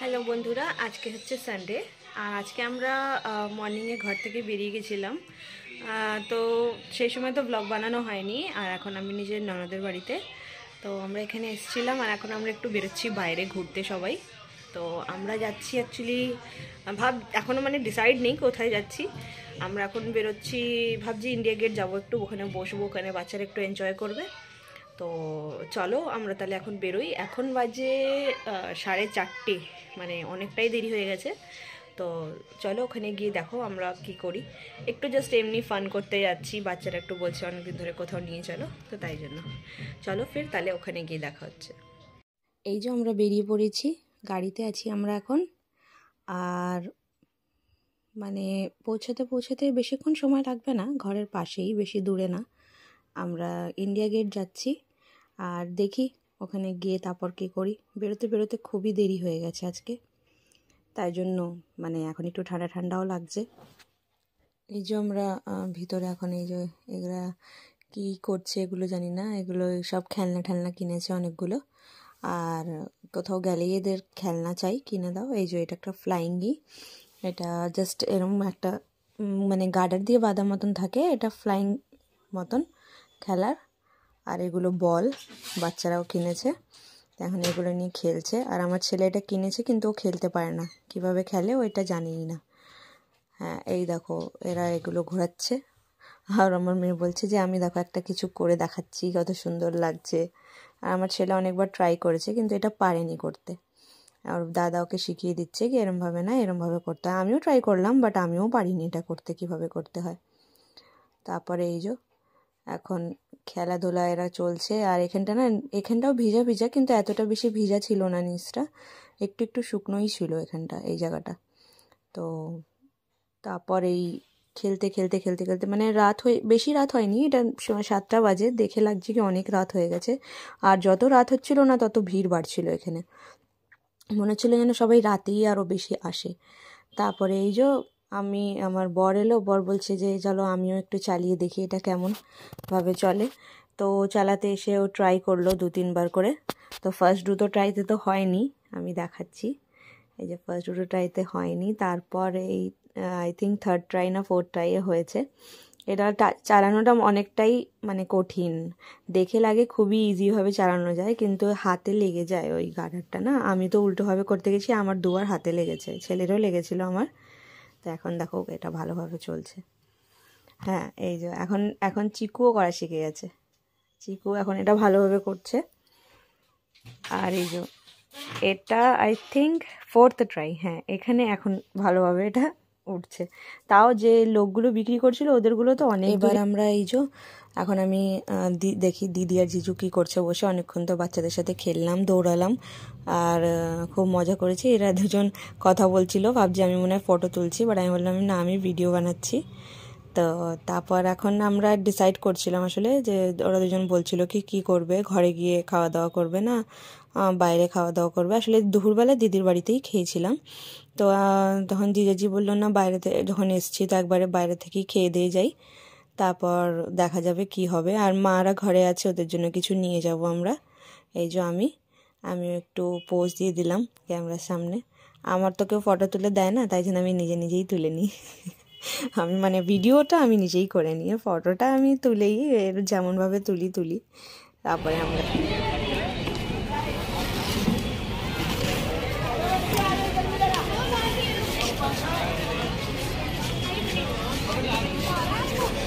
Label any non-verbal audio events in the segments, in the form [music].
Hello বন্ধুরা আজকে হচ্ছে সানডে আর আজকে আমরা মর্নিংয়ে ঘর থেকে বেরিয়ে গেছিলাম তো সেই সময় তো ব্লগ বানানো হয়নি আর এখন আমি নিজের ননদের বাড়িতে তো আমরা এখানে এসেছিলাম আর এখন আমরা একটু বেরোচ্ছি বাইরে ঘুরতে সবাই তো আমরা যাচ্ছি অ্যাকচুয়ালি ভাব এখনও মানে ডিসাইড নেই কোথায় যাচ্ছি আমরা এখন বেরোচ্ছি ভাবছি ইন্ডিয়া গেট যাবো একটু ওখানে বসবো ওখানে বাচ্চারা একটু এনজয় করবে তো চলো আমরা তাহলে এখন বেরোই এখন বাজে সাড়ে চারটে মানে অনেকটাই দেরি হয়ে গেছে তো চলো ওখানে গিয়ে দেখো আমরা কি করি একটু জাস্ট এমনি ফান করতে যাচ্ছি বাচ্চারা একটু বলছে অনেকদিন ধরে কোথাও নিয়ে চলো তো তাই জন্য চলো ফের তাহলে ওখানে গিয়ে দেখা হচ্ছে এই যে আমরা বেরিয়ে পড়েছি গাড়িতে আছি আমরা এখন আর মানে পৌঁছাতে পৌঁছাতে বেশিক্ষণ সময় লাগবে না ঘরের পাশেই বেশি দূরে না আমরা ইন্ডিয়া গেট যাচ্ছি আর দেখি ওখানে গিয়ে তারপর কী করি বেরোতে বেরোতে খুবই দেরি হয়ে গেছে আজকে তাই জন্য মানে এখন একটু ঠান্ডা ঠান্ডাও লাগছে এই যে আমরা ভিতরে এখন এই যে এগুলা কি করছে এগুলো জানি না এগুলো সব খেলনা ঠেলনা কিনেছে অনেকগুলো আর কোথাও গেলেই এদের খেলনা চাই কিনে দাও এই যে এটা একটা ফ্লাইঙ্গি এটা জাস্ট এরকম একটা মানে গার্ডার দিয়ে বাঁধা মতন থাকে এটা ফ্লাইং মতন খেলার আর এগুলো বল বাচ্চারাও কিনেছে এখন এগুলো নিয়ে খেলছে আর আমার ছেলে এটা কিনেছে কিন্তু ও খেলতে পারে না কিভাবে খেলে ও এটা জানেই না হ্যাঁ এই দেখো এরা এগুলো ঘোরাচ্ছে আর আমার মেয়ে বলছে যে আমি দেখো একটা কিছু করে দেখাচ্ছি কত সুন্দর লাগছে আর আমার ছেলে অনেকবার ট্রাই করেছে কিন্তু এটা পারেনি করতে আর দাদা ওকে শিখিয়ে দিচ্ছে কি এরমভাবে না এরমভাবে করতে হয় আমিও ট্রাই করলাম বাট আমিও পারিনি এটা করতে কিভাবে করতে হয় তারপরে এই যে এখন খেলাধুলা এরা চলছে আর এখানটা না এখানটাও ভিজা ভিজা কিন্তু এতটা বেশি ভিজা ছিল না নিচটা একটু একটু শুকনোই ছিল এখানটা এই জায়গাটা তো তারপর এই খেলতে খেলতে খেলতে খেলতে মানে রাত হয়ে বেশি রাত হয়নি এটা সাতটা বাজে দেখে লাগছে কি অনেক রাত হয়ে গেছে আর যত রাত হচ্ছিল না তত ভিড় বাড়ছিল এখানে মনে হচ্ছিল যেন সবাই রাতেই আরও বেশি আসে তারপরে এই যে আমি আমার বর এলো বর বলছে যে চলো আমিও একটু চালিয়ে দেখি এটা কেমন ভাবে চলে তো চালাতে এসে ও ট্রাই করলো দু তিনবার করে তো ফার্স্ট দুটো ট্রাইতে তো হয়নি আমি দেখাচ্ছি এই যে ফার্স্ট দুটো ট্রাইতে হয়নি তারপর এই আই থিঙ্ক থার্ড ট্রাই না ফোর্থ ট্রাইয়ে হয়েছে এটা চালানোটা অনেকটাই মানে কঠিন দেখে লাগে খুবই ইজিভাবে চালানো যায় কিন্তু হাতে লেগে যায় ওই গাডারটা না আমি তো উল্টোভাবে করতে গেছি আমার দুবার হাতে লেগেছে ছেলেরও লেগেছিল আমার তো এখন দেখো এটা ভালোভাবে চলছে হ্যাঁ এই যে এখন এখন চিকুও করা শিখে গেছে চিকু এখন এটা ভালোভাবে করছে আর এই যে এটা আই থিঙ্ক ফোর্থ ট্রাই হ্যাঁ এখানে এখন ভালোভাবে এটা উঠছে তাও যে লোকগুলো বিক্রি করছিল ওদেরগুলো তো অনেকবার আমরা এই যে এখন আমি দেখি দিদি আর জিজু কী করছে বসে অনেকক্ষণ তো বাচ্চাদের সাথে খেললাম দৌড়ালাম আর খুব মজা করেছি এরা দুজন কথা বলছিল ভাবছি আমি মনে হয় ফটো তুলছি বাট আমি বললাম না আমি ভিডিও বানাচ্ছি তো তারপর এখন আমরা ডিসাইড করছিলাম আসলে যে ওরা দুজন বলছিল কি কি করবে ঘরে গিয়ে খাওয়া দাওয়া করবে না বাইরে খাওয়া দাওয়া করবে আসলে দুপুরবেলা দিদির বাড়িতেই খেয়েছিলাম তো তখন জিজাজি বললো না বাইরে যখন এসছি তো একবারে বাইরে থেকেই খেয়ে দিয়ে যাই তারপর দেখা যাবে কি হবে আর মারা ঘরে আছে ওদের জন্য কিছু নিয়ে যাব আমরা এই যে আমি আমি একটু পোজ দিয়ে দিলাম ক্যামেরার সামনে আমার তো কেউ ফটো তুলে দেয় না তাই জন্য আমি নিজে নিজেই তুলে নিই আমি মানে ভিডিওটা আমি নিজেই করে নিই ফটোটা আমি তুলেই যেমনভাবে তুলি তুলি তারপরে আমরা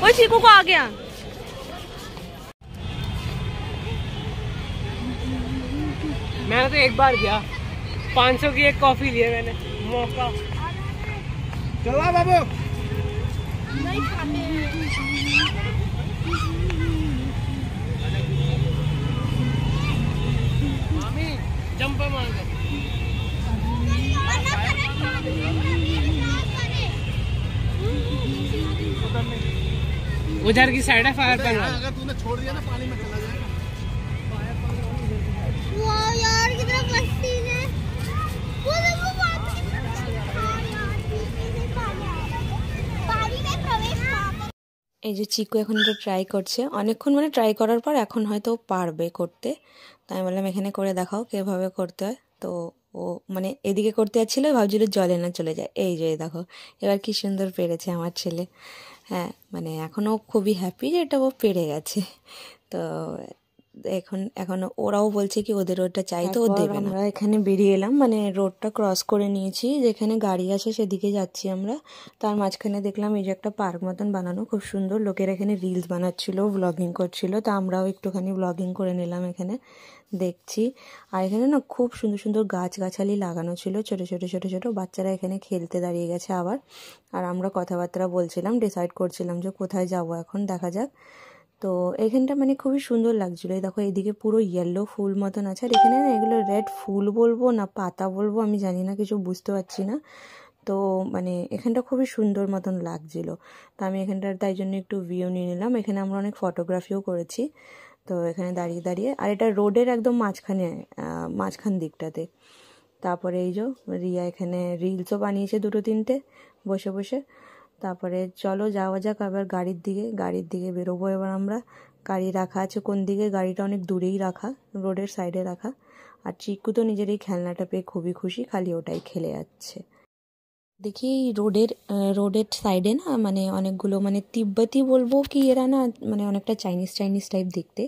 ओए चीकू को आ गया मैंने तो एक बार गया 500 की एक कॉफी लिया मैंने मौका चलो बाबू जंपर मार कर Thank you. उधर की साइड है फायर अगर तूने छोड़ दिया ना पानी में चला जाएगा এই যে চিকু এখন একটু ট্রাই করছে অনেকক্ষণ মানে ট্রাই করার পর এখন হয়তো পারবে করতে তাই বললাম এখানে করে দেখাও কীভাবে করতে হয় তো ও মানে এদিকে করতে যাচ্ছিলো ভাবছিল জলে না চলে যায় এই যে দেখো এবার কি সুন্দর পেরেছে আমার ছেলে হ্যাঁ মানে এখনও খুবই হ্যাপি যে এটা ও পেরে গেছে তো এখন এখন ওরাও বলছে কি ওদের ওটা চাই তো দেবে আমরা এখানে বেরিয়ে এলাম মানে রোডটা ক্রস করে নিয়েছি যেখানে গাড়ি আছে সেদিকে যাচ্ছি আমরা তার মাঝখানে দেখলাম এই যে একটা পার্ক মতন বানানো খুব সুন্দর লোকের এখানে রিলস বানাচ্ছিল ব্লগিং করছিল তা আমরাও একটুখানি ব্লগিং করে নিলাম এখানে দেখছি আর এখানে না খুব সুন্দর সুন্দর গাছগাছালি লাগানো ছিল ছোট ছোট ছোট ছোট বাচ্চারা এখানে খেলতে দাঁড়িয়ে গেছে আবার আর আমরা কথাবার্তা বলছিলাম ডিসাইড করছিলাম যে কোথায় যাব এখন দেখা যাক তো এখানটা মানে খুবই সুন্দর লাগছিলো এই দেখো এদিকে পুরো ইয়েলো ফুল মতন আছে আর এখানে না এগুলো রেড ফুল বলবো না পাতা বলবো আমি জানি না কিছু বুঝতে পারছি না তো মানে এখানটা খুবই সুন্দর মতন লাগছিলো তো আমি এখানটার তাই জন্য একটু ভিউ নিয়ে নিলাম এখানে আমরা অনেক ফটোগ্রাফিও করেছি তো এখানে দাঁড়িয়ে দাঁড়িয়ে আর এটা রোডের একদম মাঝখানে মাঝখান দিকটাতে তারপরে এই যে রিয়া এখানে রিলসও বানিয়েছে দুটো তিনটে বসে বসে তারপরে চলো যাওয়া যাক আবার গাড়ির দিকে গাড়ির দিকে বেরোবো এবার আমরা গাড়ি রাখা আছে কোন দিকে গাড়িটা অনেক দূরেই রাখা রোডের সাইডে রাখা আর চিকু তো নিজের এই খেলনাটা পেয়ে খুবই খুশি খালি ওটাই খেলে যাচ্ছে দেখি এই রোডের রোডের সাইডে না মানে অনেকগুলো মানে তিব্বতি বলবো কি এরা না মানে অনেকটা চাইনিজ চাইনিজ টাইপ দেখতে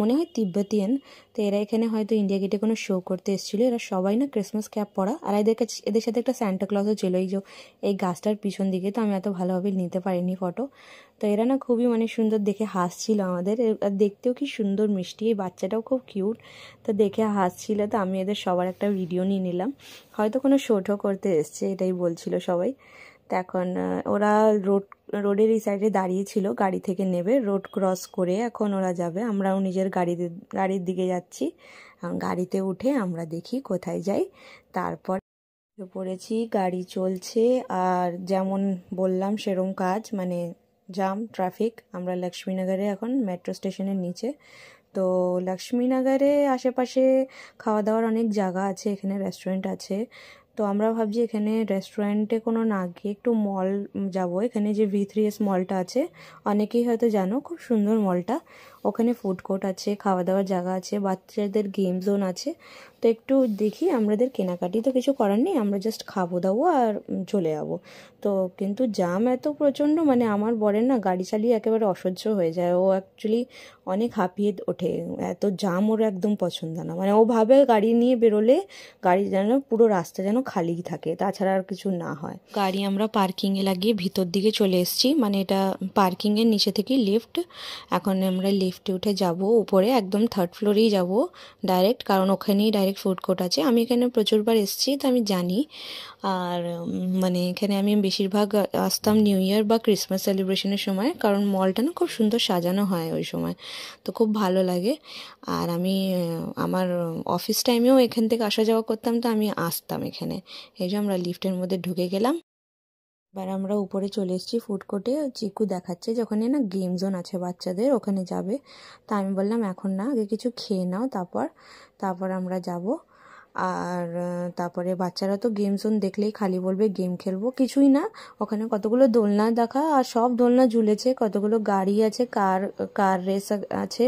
মনে হয় তিব্বতিয়ান তো এরা এখানে হয়তো ইন্ডিয়া গেটে কোনো শো করতে এসেছিলো এরা সবাই না ক্রিসমাস ক্যাপ পরা আর এদের কাছে এদের সাথে একটা স্যান্টাক্লসও ছিল এই যে এই গাছটার পিছন দিকে তো আমি এত ভালোভাবে নিতে পারিনি ফটো তো এরা না খুবই মানে সুন্দর দেখে হাসছিল আমাদের আর দেখতেও কি সুন্দর মিষ্টি এই বাচ্চাটাও খুব কিউট তো দেখে হাসছিল তো আমি এদের সবার একটা ভিডিও নিয়ে নিলাম হয়তো কোনো শো করতে এসছে এটাই বলছিল সবাই তো এখন ওরা রোড রোডের এই সাইডে দাঁড়িয়ে ছিল গাড়ি থেকে নেবে রোড ক্রস করে এখন ওরা যাবে আমরাও নিজের গাড়িতে গাড়ির দিকে যাচ্ছি গাড়িতে উঠে আমরা দেখি কোথায় যাই তারপর পড়েছি গাড়ি চলছে আর যেমন বললাম সেরম কাজ মানে জাম ট্রাফিক আমরা লক্ষ্মীনগরে এখন মেট্রো স্টেশনের নিচে তো লক্ষ্মীনগরে আশেপাশে খাওয়া দাওয়ার অনেক জায়গা আছে এখানে রেস্টুরেন্ট আছে তো আমরা ভাবছি এখানে রেস্টুরেন্টে কোনো না গিয়ে একটু মল যাব এখানে যে ভি থ্রি এস মলটা আছে অনেকেই হয়তো জানো খুব সুন্দর মলটা ওখানে ফুড কোর্ট আছে খাওয়া দাওয়ার জায়গা আছে বাচ্চাদের গেম জোন আছে তো একটু দেখি আমাদের কেনাকাটি তো কিছু করার নেই আমরা জাস্ট খাবো দাবো আর চলে যাবো তো কিন্তু জাম এত প্রচণ্ড মানে আমার বরের না গাড়ি চালিয়ে একেবারে অসহ্য হয়ে যায় ও অ্যাকচুয়ালি অনেক হাঁপিয়ে ওঠে এত জাম ওর একদম পছন্দ না মানে ও ভাবে গাড়ি নিয়ে বেরোলে গাড়ি যেন পুরো রাস্তা যেন খালি থাকে তাছাড়া আর কিছু না হয় গাড়ি আমরা পার্কিংয়ে লাগিয়ে ভিতর দিকে চলে এসেছি মানে এটা পার্কিংয়ের নিচে থেকে লিফ্ট এখন আমরা লেফট লিফটে উঠে যাব উপরে একদম থার্ড ফ্লোরেই যাব ডাইরেক্ট কারণ ওখানেই ডাইরেক্ট ফুড কোর্ট আছে আমি এখানে প্রচুরবার এসেছি তো আমি জানি আর মানে এখানে আমি বেশিরভাগ আসতাম নিউ ইয়ার বা ক্রিসমাস সেলিব্রেশনের সময় কারণ মলটা না খুব সুন্দর সাজানো হয় ওই সময় তো খুব ভালো লাগে আর আমি আমার অফিস টাইমেও এখান থেকে আসা যাওয়া করতাম তো আমি আসতাম এখানে এই যে আমরা লিফটের মধ্যে ঢুকে গেলাম এবার আমরা উপরে চলে এসেছি ফুড কোর্টে চিকু দেখাচ্ছে যে ওখানে না গেম জোন আছে বাচ্চাদের ওখানে যাবে তা আমি বললাম এখন না আগে কিছু খেয়ে নাও তারপর তারপর আমরা যাব আর তারপরে বাচ্চারা তো গেম জোন দেখলেই খালি বলবে গেম খেলবো কিছুই না ওখানে কতগুলো দোলনা দেখা আর সব দোলনা ঝুলেছে কতগুলো গাড়ি আছে কার কার রেস আছে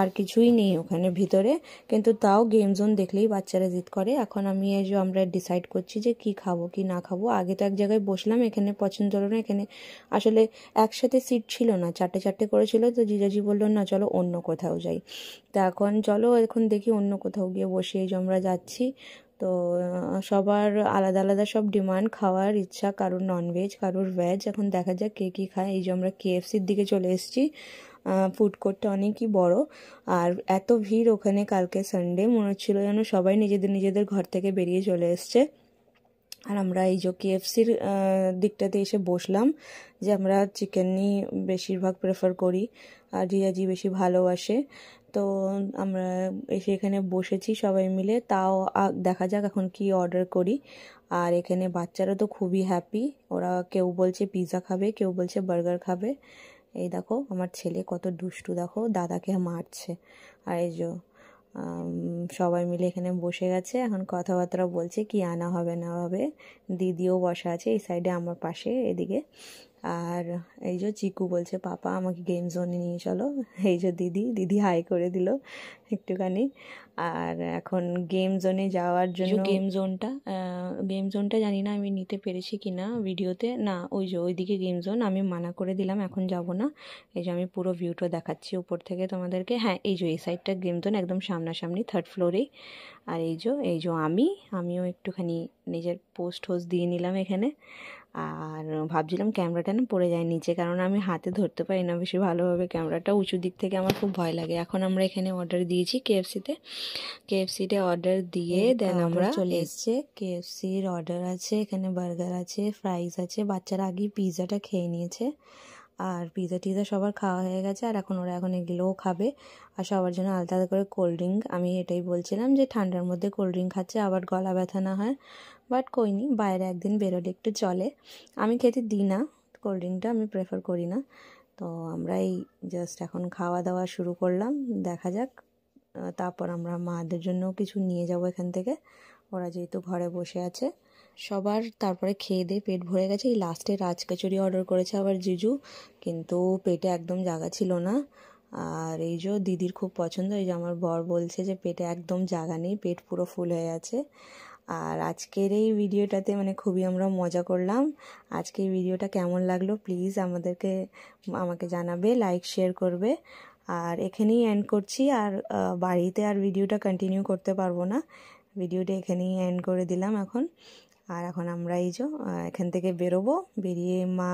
আর কিছুই নেই ওখানে ভিতরে কিন্তু তাও গেম জোন দেখলেই বাচ্চারা জিদ করে এখন আমি এই যে আমরা ডিসাইড করছি যে কি খাবো কি না খাবো আগে তো এক জায়গায় বসলাম এখানে পছন্দ হলো না এখানে আসলে একসাথে সিট ছিল না চারটে চারটে করেছিল তো জিজাজি বললো না চলো অন্য কোথাও যাই তা এখন চলো এখন দেখি অন্য কোথাও গিয়ে বসে এই যে আমরা যাচ্ছি তো সবার আলাদা আলাদা সব ডিমান্ড খাওয়ার ইচ্ছা কারোর ননভেজ কারোর ভেজ এখন দেখা যাক কে কী খায় এই যে আমরা কেএফসির দিকে চলে এসেছি ফুড কোর্টটা অনেকই বড় আর এত ভিড় ওখানে কালকে সানডে মনে হচ্ছিলো যেন সবাই নিজেদের নিজেদের ঘর থেকে বেরিয়ে চলে এসছে আর আমরা এই যে কেএফসির দিকটাতে এসে বসলাম যে আমরা চিকেনই বেশিরভাগ প্রেফার করি আর রিয়াজি বেশি ভালোবাসে তো আমরা এসে এখানে বসেছি সবাই মিলে তাও দেখা যাক এখন কি অর্ডার করি আর এখানে বাচ্চারা তো খুবই হ্যাপি ওরা কেউ বলছে পিৎজা খাবে কেউ বলছে বার্গার খাবে এই দেখো আমার ছেলে কত দুষ্টু দেখো দাদাকে মারছে আর এই যে সবাই মিলে এখানে বসে গেছে এখন কথাবার্তা বলছে কি আনা হবে না হবে দিদিও বসা আছে এই সাইডে আমার পাশে এদিকে আর এই যে চিকু বলছে পাপা আমাকে গেম জোনে নিয়ে চলো [laughs] এই যে দিদি দিদি হাই করে দিল একটুখানি আর এখন গেম জোনে যাওয়ার জন্য গেম জোনটা গেম জোনটা জানি না আমি নিতে পেরেছি কি না ভিডিওতে না ওই যে ওইদিকে গেম জোন আমি মানা করে দিলাম এখন যাব না এই যে আমি পুরো ভিউটা দেখাচ্ছি উপর থেকে তোমাদেরকে হ্যাঁ এই যে এই সাইডটা গেম জোন একদম সামনাসামনি থার্ড ফ্লোরেই আর এই যে এই যে আমি আমিও একটুখানি নিজের পোস্ট হোস্ট দিয়ে নিলাম এখানে আর ভাবছিলাম ক্যামেরাটা না পড়ে যায় নিচে কারণ আমি হাতে ধরতে পারি না বেশি ভালোভাবে ক্যামেরাটা উঁচু দিক থেকে আমার খুব ভয় লাগে এখন আমরা এখানে অর্ডার দিয়েছি কেএফসিতে কেএফসিতে অর্ডার দিয়ে দেন আমরা চলে এসছে কেএফসির অর্ডার আছে এখানে বার্গার আছে ফ্রাইজ আছে বাচ্চারা আগেই পিৎজাটা খেয়ে নিয়েছে আর পিজা টিজা সবার খাওয়া হয়ে গেছে আর এখন ওরা এখন এগুলোও খাবে আর সবার জন্য আলাদা আলাদা করে কোল্ড ড্রিঙ্ক আমি এটাই বলছিলাম যে ঠান্ডার মধ্যে কোল্ড ড্রিঙ্ক খাচ্ছে আবার গলা ব্যথা না হয় বাট কইনি বাইরে একদিন বেরোলে একটু চলে আমি খেতে দিই না কোল্ড ড্রিঙ্কটা আমি প্রেফার করি না তো আমরা এই জাস্ট এখন খাওয়া দাওয়া শুরু করলাম দেখা যাক তারপর আমরা মাদের জন্য কিছু নিয়ে যাব এখান থেকে ওরা যেহেতু ঘরে বসে আছে সবার তারপরে খেয়ে দিয়ে পেট ভরে গেছে এই লাস্টে রাজ অর্ডার করেছে আবার জিজু কিন্তু পেটে একদম জায়গা ছিল না আর এই যে দিদির খুব পছন্দ এই যে আমার বর বলছে যে পেটে একদম জায়গা নেই পেট পুরো ফুল হয়ে আছে আর আজকের এই ভিডিওটাতে মানে খুবই আমরা মজা করলাম আজকে এই ভিডিওটা কেমন লাগলো প্লিজ আমাদেরকে আমাকে জানাবে লাইক শেয়ার করবে আর এখানেই এন্ড করছি আর বাড়িতে আর ভিডিওটা কন্টিনিউ করতে পারবো না ভিডিওটা এখানেই এন্ড করে দিলাম এখন আর এখন আমরা এই যে এখান থেকে বেরোবো বেরিয়ে মা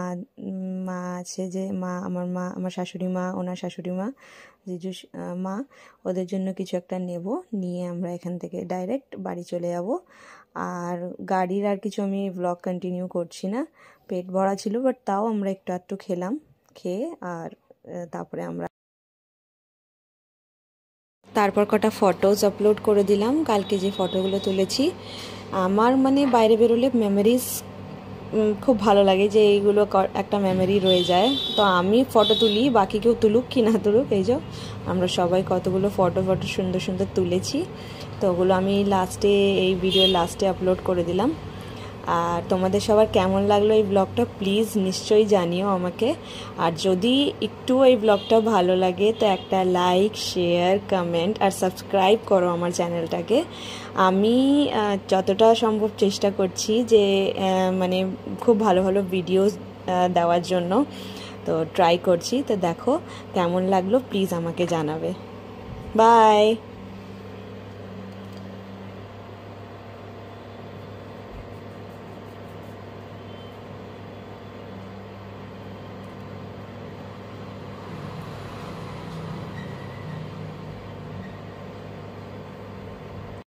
মা আছে যে মা আমার মা আমার শাশুড়ি মা ওনার শাশুড়ি মা জিজু মা ওদের জন্য কিছু একটা নেব নিয়ে আমরা এখান থেকে ডাইরেক্ট বাড়ি চলে যাব আর গাড়ির আর কিছু আমি ব্লগ কন্টিনিউ করছি না পেট ভরা ছিল বাট তাও আমরা একটু আধটু খেলাম খেয়ে আর তারপরে আমরা তারপর কটা ফটোজ আপলোড করে দিলাম কালকে যে ফটোগুলো তুলেছি আমার মানে বাইরে বেরোলে মেমোরিজ খুব ভালো লাগে যে এইগুলো একটা মেমোরি রয়ে যায় তো আমি ফটো তুলি বাকি কেউ তুলুক কি না তুলুক এই যে আমরা সবাই কতগুলো ফটো ফটো সুন্দর সুন্দর তুলেছি তো ওগুলো আমি লাস্টে এই ভিডিও লাস্টে আপলোড করে দিলাম আর তোমাদের সবার কেমন লাগলো এই ব্লগটা প্লিজ নিশ্চয়ই জানিও আমাকে আর যদি একটু এই ব্লগটা ভালো লাগে তো একটা লাইক শেয়ার কমেন্ট আর সাবস্ক্রাইব করো আমার চ্যানেলটাকে আমি যতটা সম্ভব চেষ্টা করছি যে মানে খুব ভালো ভালো ভিডিওস দেওয়ার জন্য তো ট্রাই করছি তো দেখো কেমন লাগলো প্লিজ আমাকে জানাবে বাই